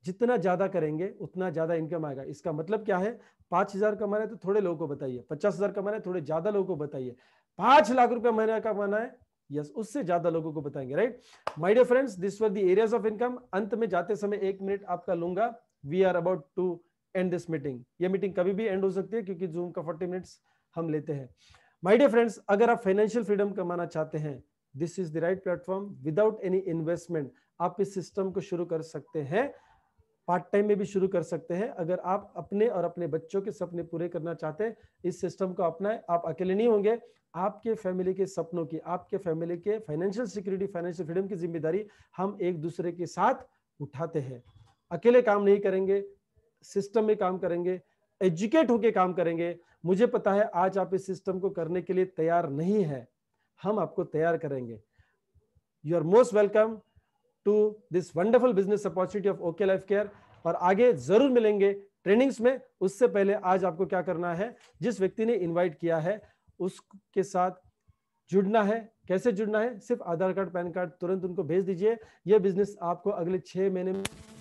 जितना ज़्यादा करेंगे उतना ज़्यादा इनकम आएगा इसका मतलब क्या है पांच हज़ार कमा रहे तो थोड़े लोगों को बताइए पचास हज़ार कमा रहे थोड़े ज़्यादा लोगों को बताइए पांच लाख रुपए महीना का कमाना है यस उससे ज्यादा लोगों को बताएंगे right my dear friends this were the areas of income अंत में जाते समय एक मिनट आपका लूंगा we are about to end this meeting ये मीटिंग कभी भी एंड हो सकती है क्योंकि जूम का फोर्टी मिनट हम लेते हैं माई डियर फ्रेंड्स अगर आप फाइनेंशियल फ्रीडम कमाना चाहते हैं this is the right platform without any investment आप इस सिस्टम को शुरू कर सकते हैं पार्ट टाइम में भी शुरू कर सकते हैं अगर आप अपने और अपने बच्चों के सपने पूरे करना चाहते हैं इस सिस्टम को अपनाएं आप अकेले नहीं होंगे आपके फैमिली के सपनों की आपके फैमिली के फाइनेंशियल सिक्योरिटी फाइनेंशियल फ्रीडम की जिम्मेदारी हम एक दूसरे के साथ उठाते हैं अकेले काम नहीं करेंगे सिस्टम में काम करेंगे एजुकेट होके काम करेंगे मुझे पता है आज आप इस सिस्टम को करने के लिए तैयार नहीं है हम आपको तैयार करेंगे you are most welcome to this wonderful business opportunity of okay life care और आगे जरूर मिलेंगे ट्रेनिंग्स में उससे पहले आज आपको क्या करना है जिस व्यक्ति ने इन्वाइट किया है उसके साथ जुड़ना है कैसे जुड़ना है सिर्फ आधार कार्ड पैन कार्ड तुरंत उनको भेज दीजिए यह बिजनेस आपको अगले छह महीने में